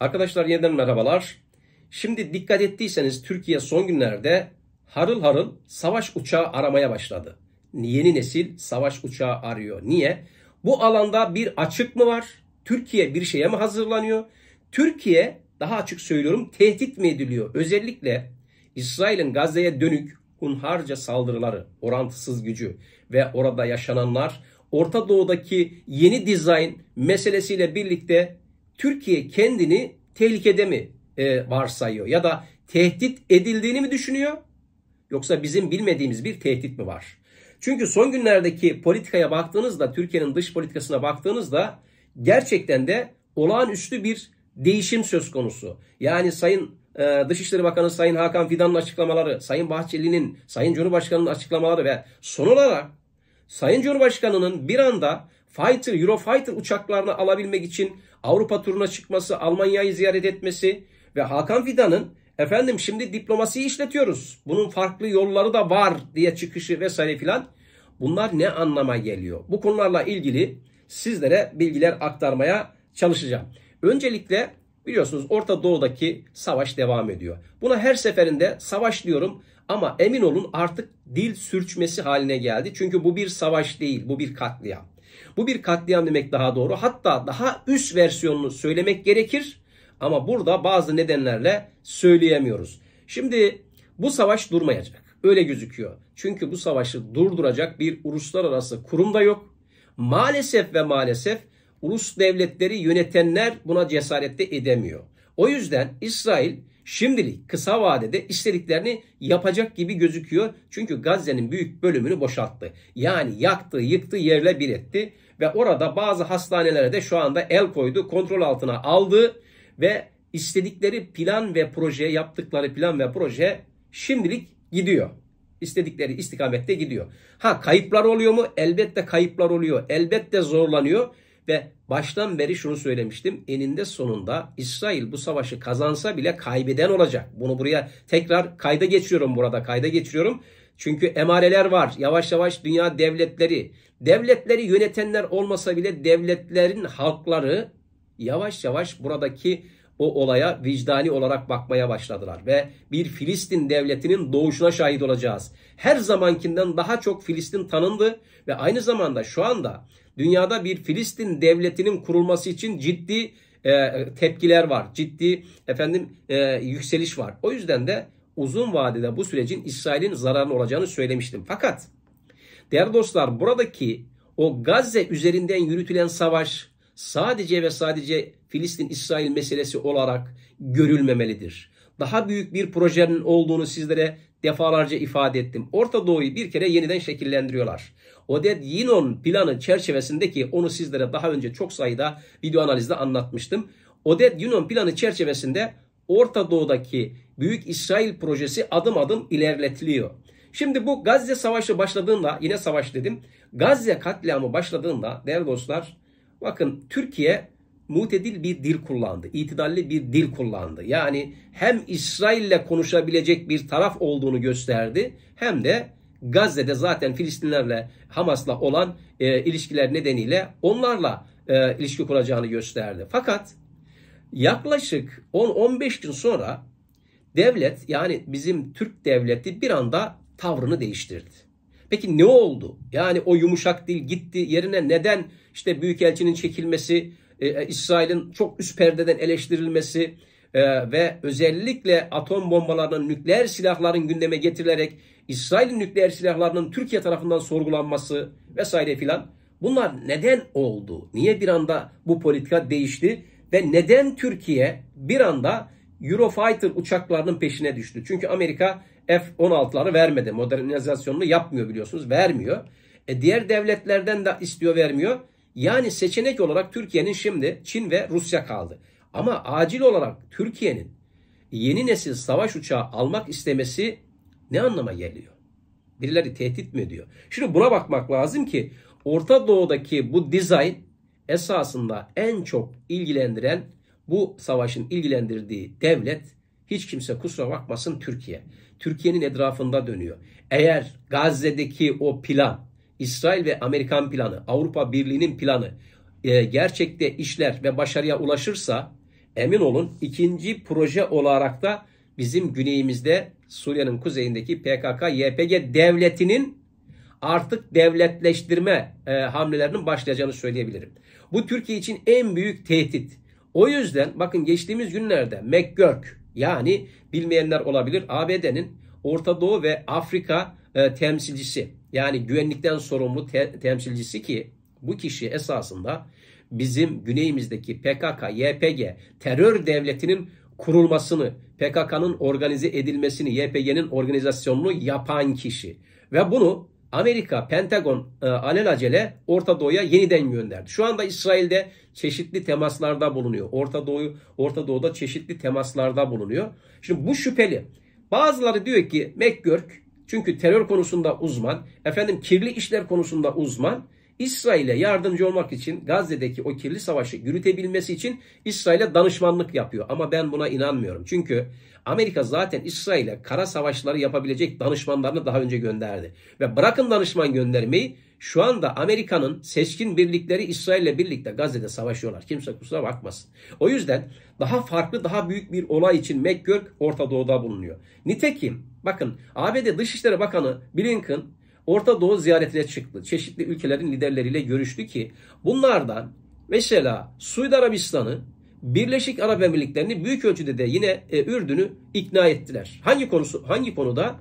Arkadaşlar yeniden merhabalar. Şimdi dikkat ettiyseniz Türkiye son günlerde harıl harıl savaş uçağı aramaya başladı. Yeni nesil savaş uçağı arıyor. Niye? Bu alanda bir açık mı var? Türkiye bir şeye mi hazırlanıyor? Türkiye daha açık söylüyorum tehdit mi ediliyor? Özellikle İsrail'in Gazze'ye dönük hunharca saldırıları, orantısız gücü ve orada yaşananlar Orta Doğu'daki yeni dizayn meselesiyle birlikte Türkiye kendini tehlikede mi e, varsayıyor ya da tehdit edildiğini mi düşünüyor? Yoksa bizim bilmediğimiz bir tehdit mi var? Çünkü son günlerdeki politikaya baktığınızda, Türkiye'nin dış politikasına baktığınızda gerçekten de olağanüstü bir değişim söz konusu. Yani Sayın e, Dışişleri Bakanı Sayın Hakan Fidan'ın açıklamaları, Sayın Bahçeli'nin, Sayın Cumhurbaşkanı'nın açıklamaları ve son olarak Sayın Cumhurbaşkanı'nın bir anda fighter, Eurofighter uçaklarını alabilmek için Avrupa turuna çıkması, Almanya'yı ziyaret etmesi ve Hakan Fidan'ın efendim şimdi diplomasiyi işletiyoruz. Bunun farklı yolları da var diye çıkışı vesaire filan. Bunlar ne anlama geliyor? Bu konularla ilgili sizlere bilgiler aktarmaya çalışacağım. Öncelikle biliyorsunuz Orta Doğu'daki savaş devam ediyor. Buna her seferinde savaş diyorum ama emin olun artık dil sürçmesi haline geldi. Çünkü bu bir savaş değil, bu bir katliam. Bu bir katliam demek daha doğru. Hatta daha üst versiyonunu söylemek gerekir. Ama burada bazı nedenlerle söyleyemiyoruz. Şimdi bu savaş durmayacak. Öyle gözüküyor. Çünkü bu savaşı durduracak bir uluslararası kurum da yok. Maalesef ve maalesef ulus devletleri yönetenler buna cesaret de edemiyor. O yüzden İsrail Şimdilik kısa vadede istediklerini yapacak gibi gözüküyor. Çünkü Gazze'nin büyük bölümünü boşalttı. Yani yaktı, yıktı, yerle bir etti ve orada bazı hastanelere de şu anda el koydu, kontrol altına aldı ve istedikleri plan ve proje, yaptıkları plan ve proje şimdilik gidiyor. İstedikleri istikamette gidiyor. Ha kayıplar oluyor mu? Elbette kayıplar oluyor. Elbette zorlanıyor ve baştan beri şunu söylemiştim. Eninde sonunda İsrail bu savaşı kazansa bile kaybeden olacak. Bunu buraya tekrar kayda geçiriyorum burada kayda geçiriyorum. Çünkü emareler var. Yavaş yavaş dünya devletleri, devletleri yönetenler olmasa bile devletlerin halkları yavaş yavaş buradaki o olaya vicdani olarak bakmaya başladılar ve bir Filistin devletinin doğuşuna şahit olacağız. Her zamankinden daha çok Filistin tanındı ve aynı zamanda şu anda dünyada bir Filistin devletinin kurulması için ciddi e, tepkiler var. Ciddi efendim e, yükseliş var. O yüzden de uzun vadede bu sürecin İsrail'in zararına olacağını söylemiştim. Fakat değerli dostlar buradaki o Gazze üzerinden yürütülen savaş sadece ve sadece Filistin-İsrail meselesi olarak görülmemelidir. Daha büyük bir projenin olduğunu sizlere defalarca ifade ettim. Orta Doğu'yu bir kere yeniden şekillendiriyorlar. Odet Yinon planı çerçevesindeki onu sizlere daha önce çok sayıda video analizde anlatmıştım. Odet Yinon planı çerçevesinde Orta Doğu'daki Büyük İsrail projesi adım adım ilerletiliyor. Şimdi bu Gazze Savaşı başladığında yine savaş dedim. Gazze katliamı başladığında değerli dostlar bakın Türkiye mutedil bir dil kullandı. İtidalli bir dil kullandı. Yani hem İsrail'le konuşabilecek bir taraf olduğunu gösterdi hem de Gazze'de zaten Filistinlerle Hamas'la olan e, ilişkiler nedeniyle onlarla e, ilişki kuracağını gösterdi. Fakat yaklaşık 10-15 gün sonra devlet yani bizim Türk devleti bir anda tavrını değiştirdi. Peki ne oldu? Yani o yumuşak dil gitti yerine neden işte büyükelçinin çekilmesi, e, e, İsrail'in çok üst perdeden eleştirilmesi e, ve özellikle atom bombalarının, nükleer silahların gündeme getirilerek İsrail'in nükleer silahlarının Türkiye tarafından sorgulanması vesaire filan. Bunlar neden oldu? Niye bir anda bu politika değişti? Ve neden Türkiye bir anda Eurofighter uçaklarının peşine düştü? Çünkü Amerika F-16'ları vermedi. Modernizasyonunu yapmıyor biliyorsunuz. Vermiyor. E diğer devletlerden de istiyor vermiyor. Yani seçenek olarak Türkiye'nin şimdi Çin ve Rusya kaldı. Ama acil olarak Türkiye'nin yeni nesil savaş uçağı almak istemesi ne anlama geliyor? Birileri tehdit mi ediyor? Şimdi buna bakmak lazım ki Orta Doğu'daki bu dizayn esasında en çok ilgilendiren bu savaşın ilgilendirdiği devlet hiç kimse kusura bakmasın Türkiye. Türkiye'nin etrafında dönüyor. Eğer Gazze'deki o plan İsrail ve Amerikan planı, Avrupa Birliği'nin planı e, gerçekte işler ve başarıya ulaşırsa emin olun ikinci proje olarak da bizim güneyimizde Suriye'nin kuzeyindeki PKK-YPG devletinin artık devletleştirme e, hamlelerinin başlayacağını söyleyebilirim. Bu Türkiye için en büyük tehdit. O yüzden bakın geçtiğimiz günlerde McGurk yani bilmeyenler olabilir ABD'nin Orta Doğu ve Afrika e, temsilcisi yani güvenlikten sorumlu te- temsilcisi ki bu kişi esasında bizim güneyimizdeki PKK, YPG terör devletinin kurulmasını, PKK'nın organize edilmesini, YPG'nin organizasyonunu yapan kişi. Ve bunu Amerika, Pentagon e, alelacele Orta Doğu'ya yeniden gönderdi. Şu anda İsrail'de çeşitli temaslarda bulunuyor. Orta Doğu, Orta Doğu'da çeşitli temaslarda bulunuyor. Şimdi bu şüpheli. Bazıları diyor ki McGurk çünkü terör konusunda uzman, efendim kirli işler konusunda uzman, İsrail'e yardımcı olmak için Gazze'deki o kirli savaşı yürütebilmesi için İsrail'e danışmanlık yapıyor. Ama ben buna inanmıyorum. Çünkü Amerika zaten İsrail'e kara savaşları yapabilecek danışmanlarını daha önce gönderdi. Ve bırakın danışman göndermeyi şu anda Amerika'nın seçkin birlikleri İsrail'le birlikte Gazze'de savaşıyorlar. Kimse kusura bakmasın. O yüzden daha farklı, daha büyük bir olay için McGurk Orta Doğu'da bulunuyor. Nitekim bakın ABD Dışişleri Bakanı Blinken Orta Doğu ziyaretine çıktı. Çeşitli ülkelerin liderleriyle görüştü ki bunlardan mesela Suudi Arabistan'ı Birleşik Arap Emirlikleri'ni büyük ölçüde de yine e, Ürdün'ü ikna ettiler. Hangi konusu hangi konuda?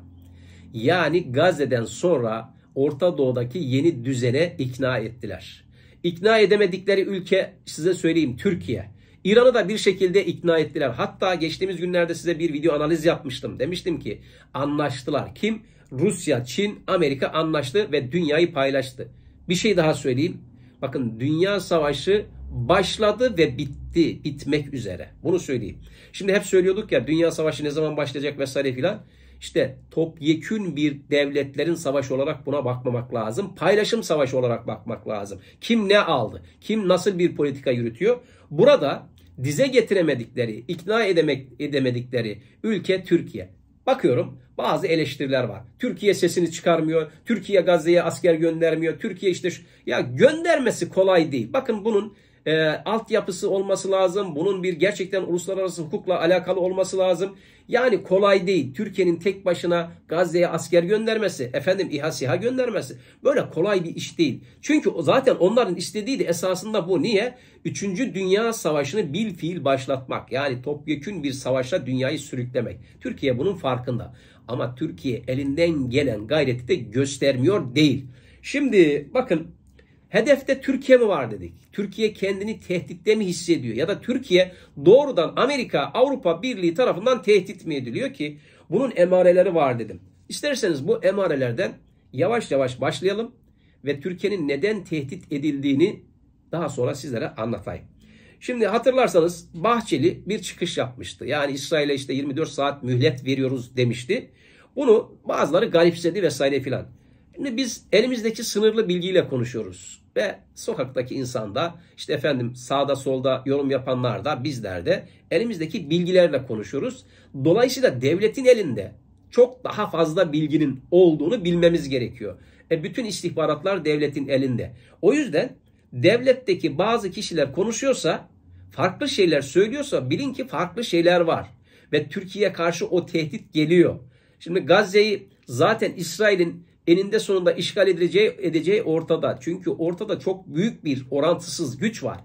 Yani Gazze'den sonra Orta Doğu'daki yeni düzene ikna ettiler. İkna edemedikleri ülke size söyleyeyim Türkiye. İran'ı da bir şekilde ikna ettiler. Hatta geçtiğimiz günlerde size bir video analiz yapmıştım. Demiştim ki anlaştılar. Kim? Rusya, Çin, Amerika anlaştı ve dünyayı paylaştı. Bir şey daha söyleyeyim. Bakın dünya savaşı başladı ve bitti, bitmek üzere. Bunu söyleyeyim. Şimdi hep söylüyorduk ya dünya savaşı ne zaman başlayacak vesaire filan. İşte topyekün bir devletlerin savaşı olarak buna bakmamak lazım. Paylaşım savaşı olarak bakmak lazım. Kim ne aldı? Kim nasıl bir politika yürütüyor? Burada dize getiremedikleri, ikna edemek, edemedikleri ülke Türkiye. Bakıyorum bazı eleştiriler var. Türkiye sesini çıkarmıyor. Türkiye Gazze'ye asker göndermiyor. Türkiye işte şu, ya göndermesi kolay değil. Bakın bunun e, altyapısı olması lazım. Bunun bir gerçekten uluslararası hukukla alakalı olması lazım. Yani kolay değil. Türkiye'nin tek başına Gazze'ye asker göndermesi, efendim İHA SİHA göndermesi böyle kolay bir iş değil. Çünkü zaten onların istediği de esasında bu. Niye? Üçüncü Dünya Savaşı'nı bil fiil başlatmak. Yani topyekün bir savaşla dünyayı sürüklemek. Türkiye bunun farkında. Ama Türkiye elinden gelen gayreti de göstermiyor değil. Şimdi bakın Hedefte Türkiye mi var dedik. Türkiye kendini tehditte mi hissediyor? Ya da Türkiye doğrudan Amerika, Avrupa Birliği tarafından tehdit mi ediliyor ki? Bunun emareleri var dedim. İsterseniz bu emarelerden yavaş yavaş başlayalım ve Türkiye'nin neden tehdit edildiğini daha sonra sizlere anlatayım. Şimdi hatırlarsanız Bahçeli bir çıkış yapmıştı. Yani İsrail'e işte 24 saat mühlet veriyoruz demişti. Bunu bazıları garipsedi vesaire filan. Şimdi biz elimizdeki sınırlı bilgiyle konuşuyoruz. Ve sokaktaki insanda işte efendim sağda solda yorum yapanlar da bizler de elimizdeki bilgilerle konuşuyoruz. Dolayısıyla devletin elinde çok daha fazla bilginin olduğunu bilmemiz gerekiyor. E bütün istihbaratlar devletin elinde. O yüzden devletteki bazı kişiler konuşuyorsa, farklı şeyler söylüyorsa bilin ki farklı şeyler var. Ve Türkiye karşı o tehdit geliyor. Şimdi Gazze'yi zaten İsrail'in eninde sonunda işgal edileceği edeceği ortada. Çünkü ortada çok büyük bir orantısız güç var.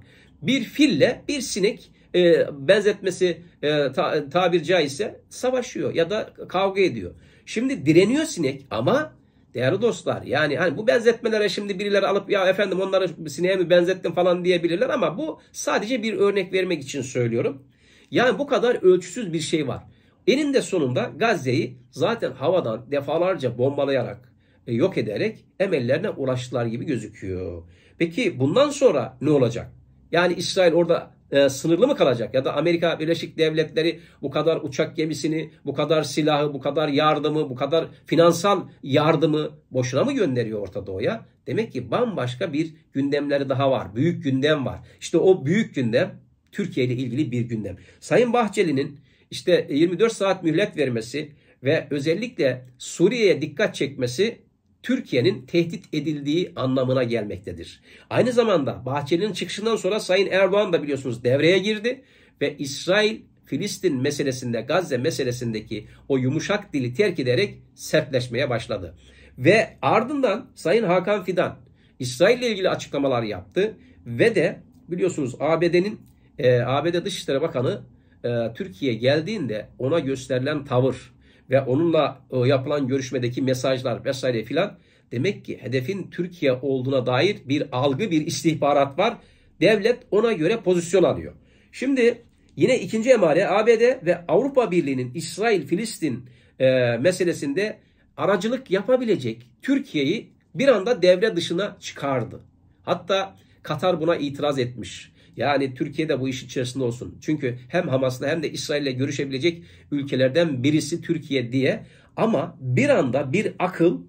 Bir fille bir sinek e, benzetmesi e, ta, tabir caizse savaşıyor ya da kavga ediyor. Şimdi direniyor sinek ama değerli dostlar yani hani bu benzetmelere şimdi birileri alıp ya efendim onları sineğe mi benzettin falan diyebilirler ama bu sadece bir örnek vermek için söylüyorum. Yani bu kadar ölçüsüz bir şey var. Eninde sonunda Gazze'yi zaten havadan defalarca bombalayarak e, yok ederek emellerine ulaştılar gibi gözüküyor. Peki bundan sonra ne olacak? Yani İsrail orada e, sınırlı mı kalacak? Ya da Amerika Birleşik Devletleri bu kadar uçak gemisini, bu kadar silahı, bu kadar yardımı, bu kadar finansal yardımı boşuna mı gönderiyor Orta Doğu'ya? Demek ki bambaşka bir gündemleri daha var. Büyük gündem var. İşte o büyük gündem Türkiye ile ilgili bir gündem. Sayın Bahçeli'nin işte 24 e, saat mühlet vermesi ve özellikle Suriye'ye dikkat çekmesi Türkiye'nin tehdit edildiği anlamına gelmektedir. Aynı zamanda Bahçeli'nin çıkışından sonra Sayın Erdoğan da biliyorsunuz devreye girdi ve İsrail Filistin meselesinde Gazze meselesindeki o yumuşak dili terk ederek sertleşmeye başladı. Ve ardından Sayın Hakan Fidan İsrail ile ilgili açıklamalar yaptı ve de biliyorsunuz ABD'nin e, ABD Dışişleri Bakanı e, Türkiye geldiğinde ona gösterilen tavır ve onunla e, yapılan görüşmedeki mesajlar vesaire filan demek ki hedefin Türkiye olduğuna dair bir algı, bir istihbarat var. Devlet ona göre pozisyon alıyor. Şimdi yine ikinci emare ABD ve Avrupa Birliği'nin İsrail-Filistin e, meselesinde aracılık yapabilecek Türkiye'yi bir anda devre dışına çıkardı. Hatta Katar buna itiraz etmiş. Yani Türkiye de bu iş içerisinde olsun. Çünkü hem Hamas'la hem de İsrail'le görüşebilecek ülkelerden birisi Türkiye diye. Ama bir anda bir akıl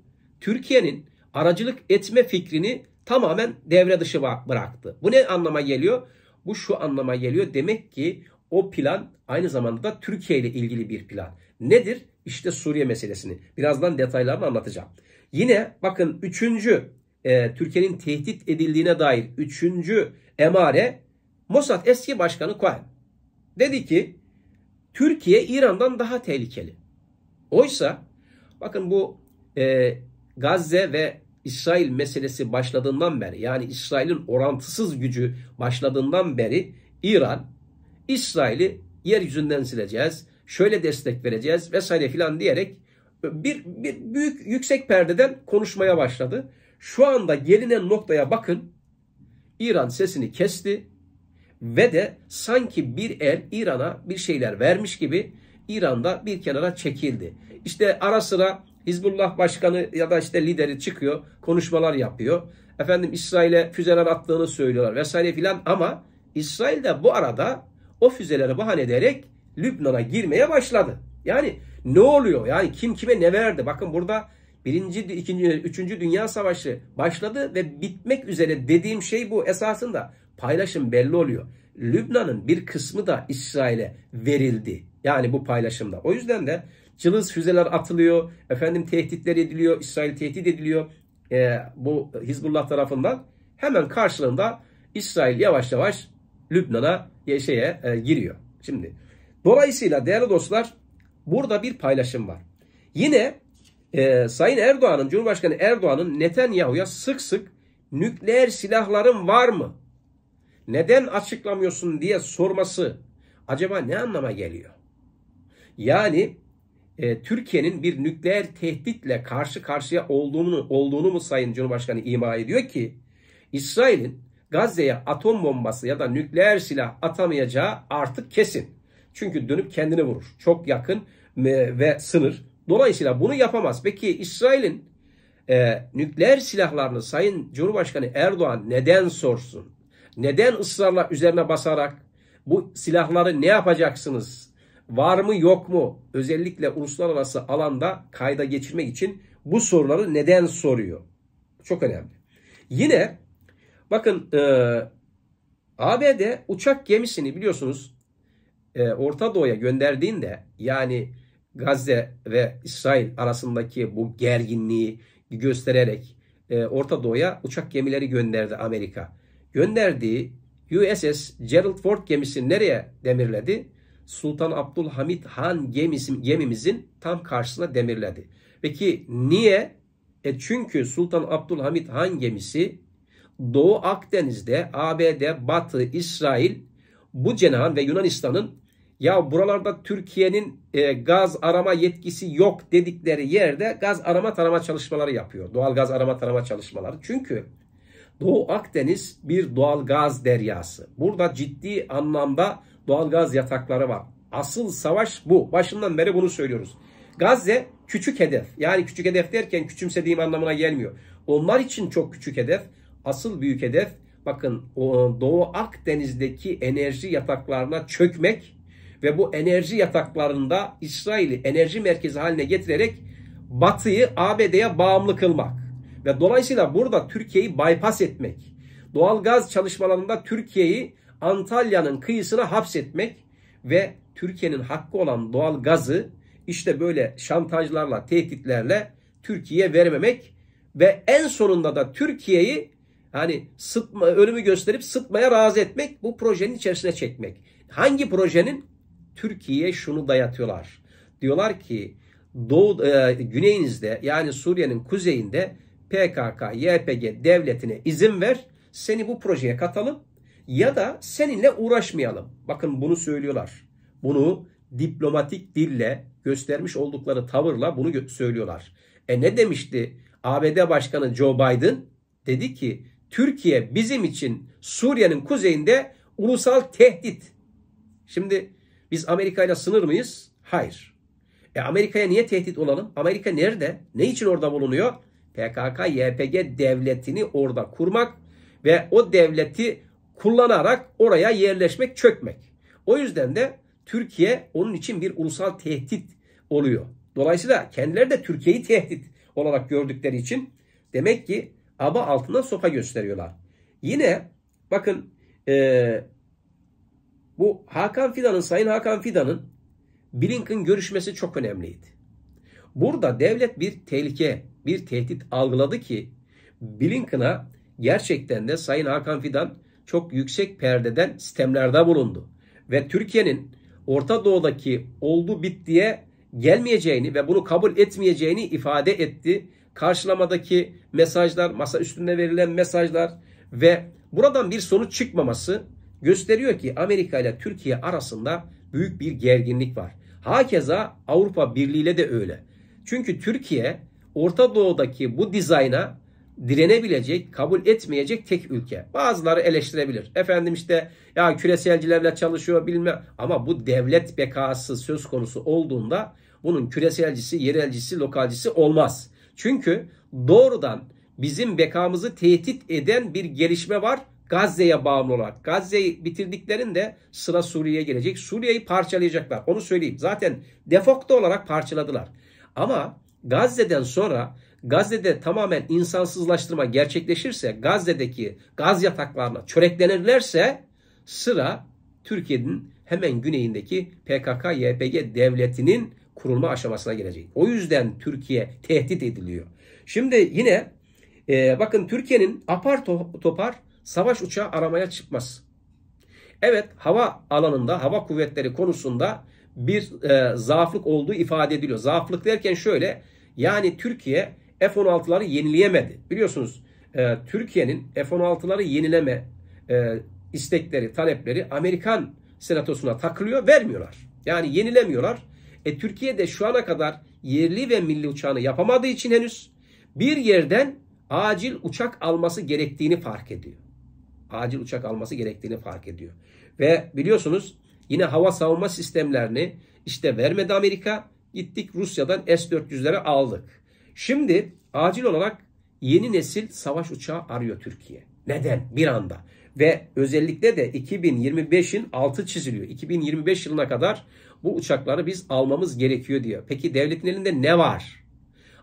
Türkiye'nin aracılık etme fikrini tamamen devre dışı bıraktı. Bu ne anlama geliyor? Bu şu anlama geliyor. Demek ki o plan aynı zamanda da Türkiye ile ilgili bir plan. Nedir? İşte Suriye meselesini. Birazdan detaylarını anlatacağım. Yine bakın üçüncü e, Türkiye'nin tehdit edildiğine dair üçüncü emare Mossad eski başkanı Cohen dedi ki Türkiye İran'dan daha tehlikeli. Oysa bakın bu e, Gazze ve İsrail meselesi başladığından beri yani İsrail'in orantısız gücü başladığından beri İran İsrail'i yeryüzünden sileceğiz, şöyle destek vereceğiz vesaire filan diyerek bir, bir büyük yüksek perdeden konuşmaya başladı. Şu anda gelinen noktaya bakın. İran sesini kesti ve de sanki bir el İran'a bir şeyler vermiş gibi İran'da bir kenara çekildi. İşte ara sıra Hizbullah başkanı ya da işte lideri çıkıyor, konuşmalar yapıyor. Efendim İsrail'e füzeler attığını söylüyorlar vesaire filan ama İsrail de bu arada o füzeleri bahane ederek Lübnan'a girmeye başladı. Yani ne oluyor? Yani kim kime ne verdi? Bakın burada birinci, ikinci, üçüncü Dünya Savaşı başladı ve bitmek üzere dediğim şey bu esasında paylaşım belli oluyor. Lübnan'ın bir kısmı da İsrail'e verildi. Yani bu paylaşımda. O yüzden de cılız füzeler atılıyor. Efendim tehditler ediliyor. İsrail tehdit ediliyor. E, bu Hizbullah tarafından. Hemen karşılığında İsrail yavaş yavaş Lübnan'a şeye e, giriyor. Şimdi dolayısıyla değerli dostlar burada bir paylaşım var. Yine e, Sayın Erdoğan'ın Cumhurbaşkanı Erdoğan'ın Netanyahu'ya sık sık nükleer silahların var mı? neden açıklamıyorsun diye sorması acaba ne anlama geliyor? Yani e, Türkiye'nin bir nükleer tehditle karşı karşıya olduğunu, olduğunu mu Sayın Cumhurbaşkanı ima ediyor ki İsrail'in Gazze'ye atom bombası ya da nükleer silah atamayacağı artık kesin. Çünkü dönüp kendini vurur. Çok yakın e, ve sınır. Dolayısıyla bunu yapamaz. Peki İsrail'in e, nükleer silahlarını Sayın Cumhurbaşkanı Erdoğan neden sorsun? Neden ısrarla üzerine basarak bu silahları ne yapacaksınız? Var mı yok mu? Özellikle uluslararası alanda kayda geçirmek için bu soruları neden soruyor? Çok önemli. Yine bakın e, ABD uçak gemisini biliyorsunuz e, Orta Doğu'ya gönderdiğinde yani Gazze ve İsrail arasındaki bu gerginliği göstererek e, Orta Doğu'ya uçak gemileri gönderdi Amerika gönderdiği USS Gerald Ford gemisi nereye demirledi? Sultan Abdülhamit Han gemisi, gemimizin tam karşısına demirledi. Peki niye? E çünkü Sultan Abdülhamit Han gemisi Doğu Akdeniz'de ABD, Batı, İsrail bu cenahan ve Yunanistan'ın ya buralarda Türkiye'nin e, gaz arama yetkisi yok dedikleri yerde gaz arama tarama çalışmaları yapıyor. Doğal gaz arama tarama çalışmaları. Çünkü Doğu Akdeniz bir doğal gaz deryası. Burada ciddi anlamda doğal gaz yatakları var. Asıl savaş bu. Başından beri bunu söylüyoruz. Gazze küçük hedef. Yani küçük hedef derken küçümsediğim anlamına gelmiyor. Onlar için çok küçük hedef. Asıl büyük hedef bakın Doğu Akdeniz'deki enerji yataklarına çökmek ve bu enerji yataklarında İsrail'i enerji merkezi haline getirerek Batı'yı ABD'ye bağımlı kılmak. Ve dolayısıyla burada Türkiye'yi bypass etmek, doğal gaz çalışmalarında Türkiye'yi Antalya'nın kıyısına hapsetmek ve Türkiye'nin hakkı olan doğal gazı işte böyle şantajlarla, tehditlerle Türkiye'ye vermemek ve en sonunda da Türkiye'yi hani sıtma, ölümü gösterip sıtmaya razı etmek, bu projenin içerisine çekmek. Hangi projenin? Türkiye'ye şunu dayatıyorlar. Diyorlar ki Doğu, e, güneyinizde yani Suriye'nin kuzeyinde PKK, YPG devletine izin ver. Seni bu projeye katalım ya da seninle uğraşmayalım. Bakın bunu söylüyorlar. Bunu diplomatik dille göstermiş oldukları tavırla bunu söylüyorlar. E ne demişti ABD Başkanı Joe Biden? Dedi ki Türkiye bizim için Suriye'nin kuzeyinde ulusal tehdit. Şimdi biz Amerika ile sınır mıyız? Hayır. E Amerika'ya niye tehdit olalım? Amerika nerede? Ne için orada bulunuyor? PKK-YPG devletini orada kurmak ve o devleti kullanarak oraya yerleşmek, çökmek. O yüzden de Türkiye onun için bir ulusal tehdit oluyor. Dolayısıyla kendileri de Türkiye'yi tehdit olarak gördükleri için demek ki aba altından sopa gösteriyorlar. Yine bakın e, bu Hakan Fidan'ın, Sayın Hakan Fidan'ın Blinken görüşmesi çok önemliydi. Burada devlet bir tehlike bir tehdit algıladı ki Blinken'a gerçekten de Sayın Hakan Fidan çok yüksek perdeden sistemlerde bulundu. Ve Türkiye'nin Orta Doğu'daki oldu bittiye gelmeyeceğini ve bunu kabul etmeyeceğini ifade etti. Karşılamadaki mesajlar, masa üstünde verilen mesajlar ve buradan bir sonuç çıkmaması gösteriyor ki Amerika ile Türkiye arasında büyük bir gerginlik var. Hakeza Avrupa Birliği ile de öyle. Çünkü Türkiye Orta Doğu'daki bu dizayna direnebilecek, kabul etmeyecek tek ülke. Bazıları eleştirebilir. Efendim işte ya küreselcilerle çalışıyor bilme ama bu devlet bekası söz konusu olduğunda bunun küreselcisi, yerelcisi, lokalcisi olmaz. Çünkü doğrudan bizim bekamızı tehdit eden bir gelişme var Gazze'ye bağımlı olarak. Gazze'yi bitirdiklerinde sıra Suriye'ye gelecek. Suriye'yi parçalayacaklar. Onu söyleyeyim. Zaten defokta olarak parçaladılar. Ama Gazze'den sonra Gazze'de tamamen insansızlaştırma gerçekleşirse, Gazze'deki gaz yataklarına çöreklenirlerse sıra Türkiye'nin hemen güneyindeki PKK-YPG devletinin kurulma aşamasına gelecek. O yüzden Türkiye tehdit ediliyor. Şimdi yine e, bakın Türkiye'nin apar topar savaş uçağı aramaya çıkmaz. Evet hava alanında, hava kuvvetleri konusunda bir e, zaaflık olduğu ifade ediliyor. Zaaflık derken şöyle yani Türkiye F-16'ları yenileyemedi. Biliyorsunuz e, Türkiye'nin F-16'ları yenileme e, istekleri, talepleri Amerikan senatosuna takılıyor, vermiyorlar. Yani yenilemiyorlar. E, Türkiye de şu ana kadar yerli ve milli uçağını yapamadığı için henüz bir yerden acil uçak alması gerektiğini fark ediyor. Acil uçak alması gerektiğini fark ediyor. Ve biliyorsunuz yine hava savunma sistemlerini işte vermedi Amerika. Gittik Rusya'dan S-400'lere aldık. Şimdi acil olarak yeni nesil savaş uçağı arıyor Türkiye. Neden? Bir anda. Ve özellikle de 2025'in altı çiziliyor. 2025 yılına kadar bu uçakları biz almamız gerekiyor diyor. Peki devletin elinde ne var?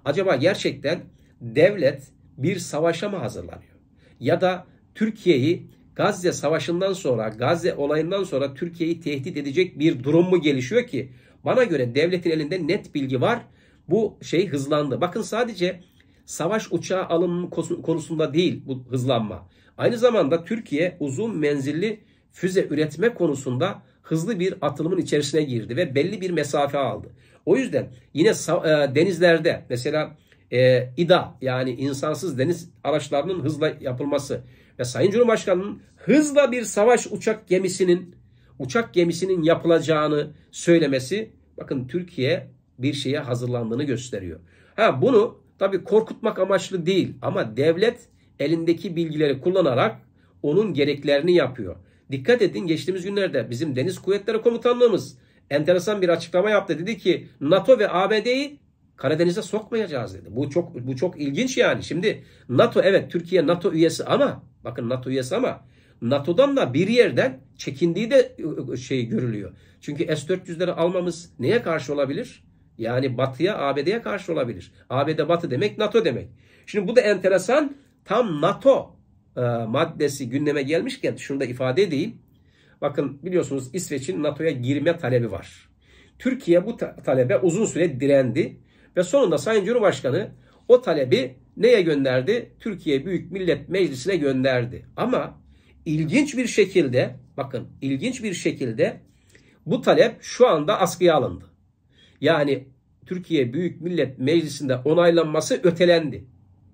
Acaba gerçekten devlet bir savaşa mı hazırlanıyor? Ya da Türkiye'yi Gazze savaşından sonra, Gazze olayından sonra Türkiye'yi tehdit edecek bir durum mu gelişiyor ki bana göre devletin elinde net bilgi var. Bu şey hızlandı. Bakın sadece savaş uçağı alım konusunda değil bu hızlanma. Aynı zamanda Türkiye uzun menzilli füze üretme konusunda hızlı bir atılımın içerisine girdi ve belli bir mesafe aldı. O yüzden yine e, denizlerde mesela e, İDA yani insansız deniz araçlarının hızla yapılması ve Sayın Cumhurbaşkanı'nın hızla bir savaş uçak gemisinin uçak gemisinin yapılacağını söylemesi bakın Türkiye bir şeye hazırlandığını gösteriyor. Ha bunu tabi korkutmak amaçlı değil ama devlet elindeki bilgileri kullanarak onun gereklerini yapıyor. Dikkat edin geçtiğimiz günlerde bizim Deniz Kuvvetleri Komutanlığımız enteresan bir açıklama yaptı. Dedi ki NATO ve ABD'yi Karadeniz'e sokmayacağız dedi. Bu çok bu çok ilginç yani. Şimdi NATO evet Türkiye NATO üyesi ama bakın NATO üyesi ama NATO'dan da bir yerden çekindiği de ıı, şey görülüyor. Çünkü S-400'leri almamız neye karşı olabilir? Yani Batı'ya, ABD'ye karşı olabilir. ABD Batı demek, NATO demek. Şimdi bu da enteresan. Tam NATO e, maddesi gündeme gelmişken şunu da ifade edeyim. Bakın biliyorsunuz İsveç'in NATO'ya girme talebi var. Türkiye bu ta talebe uzun süre direndi ve sonunda Sayın Cumhurbaşkanı o talebi neye gönderdi? Türkiye Büyük Millet Meclisi'ne gönderdi. Ama ilginç bir şekilde bakın ilginç bir şekilde bu talep şu anda askıya alındı. Yani Türkiye Büyük Millet Meclisi'nde onaylanması ötelendi.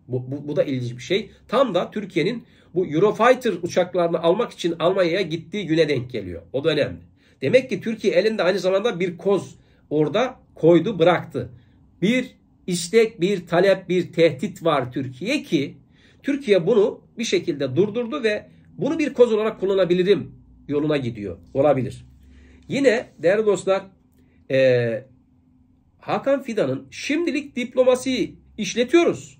Bu, bu, bu da ilginç bir şey. Tam da Türkiye'nin bu Eurofighter uçaklarını almak için Almanya'ya gittiği güne denk geliyor. O da önemli. Demek ki Türkiye elinde aynı zamanda bir koz orada koydu bıraktı. Bir istek, bir talep, bir tehdit var Türkiye ki Türkiye bunu bir şekilde durdurdu ve bunu bir koz olarak kullanabilirim yoluna gidiyor. Olabilir. Yine değerli dostlar e, Hakan Fidan'ın şimdilik diplomasiyi işletiyoruz.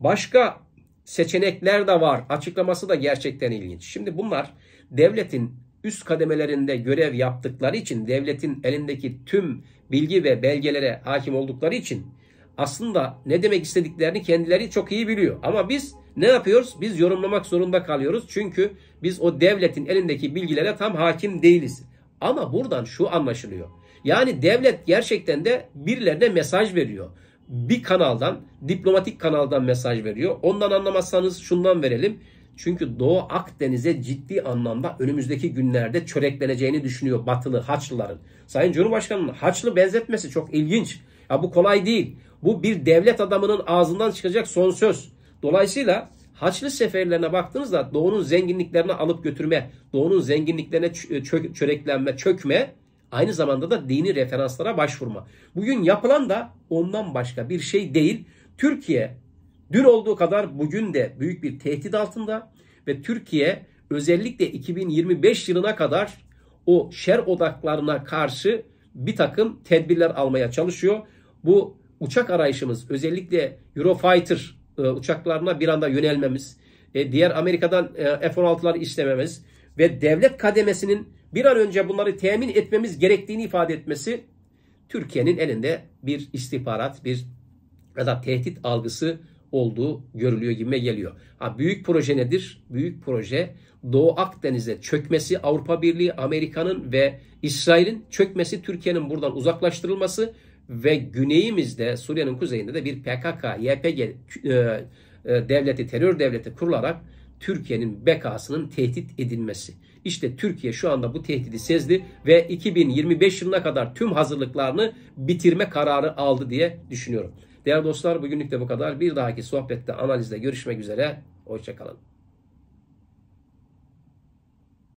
Başka seçenekler de var. Açıklaması da gerçekten ilginç. Şimdi bunlar devletin üst kademelerinde görev yaptıkları için devletin elindeki tüm bilgi ve belgelere hakim oldukları için aslında ne demek istediklerini kendileri çok iyi biliyor. Ama biz ne yapıyoruz? Biz yorumlamak zorunda kalıyoruz. Çünkü biz o devletin elindeki bilgilere tam hakim değiliz. Ama buradan şu anlaşılıyor. Yani devlet gerçekten de birilerine mesaj veriyor. Bir kanaldan, diplomatik kanaldan mesaj veriyor. Ondan anlamazsanız şundan verelim. Çünkü Doğu Akdeniz'e ciddi anlamda önümüzdeki günlerde çörekleneceğini düşünüyor batılı Haçlıların. Sayın Cumhurbaşkanı'nın Haçlı benzetmesi çok ilginç. Ya bu kolay değil. Bu bir devlet adamının ağzından çıkacak son söz. Dolayısıyla Haçlı seferlerine baktığınızda doğunun zenginliklerine alıp götürme, doğunun zenginliklerine çö- çöreklenme, çökme aynı zamanda da dini referanslara başvurma. Bugün yapılan da ondan başka bir şey değil. Türkiye dün olduğu kadar bugün de büyük bir tehdit altında ve Türkiye özellikle 2025 yılına kadar o şer odaklarına karşı bir takım tedbirler almaya çalışıyor. Bu uçak arayışımız özellikle Eurofighter e, uçaklarına bir anda yönelmemiz, e, diğer Amerika'dan e, F-16'ları istememiz ve devlet kademesinin bir an önce bunları temin etmemiz gerektiğini ifade etmesi Türkiye'nin elinde bir istihbarat, bir ya da tehdit algısı olduğu görülüyor gibime geliyor. Ha, büyük proje nedir? Büyük proje Doğu Akdeniz'e çökmesi Avrupa Birliği, Amerika'nın ve İsrail'in çökmesi, Türkiye'nin buradan uzaklaştırılması ve güneyimizde Suriye'nin kuzeyinde de bir PKK, YPG e, e, devleti, terör devleti kurularak Türkiye'nin bekasının tehdit edilmesi. İşte Türkiye şu anda bu tehdidi sezdi ve 2025 yılına kadar tüm hazırlıklarını bitirme kararı aldı diye düşünüyorum. Değerli dostlar bugünlük de bu kadar. Bir dahaki sohbette analizde görüşmek üzere. Hoşçakalın.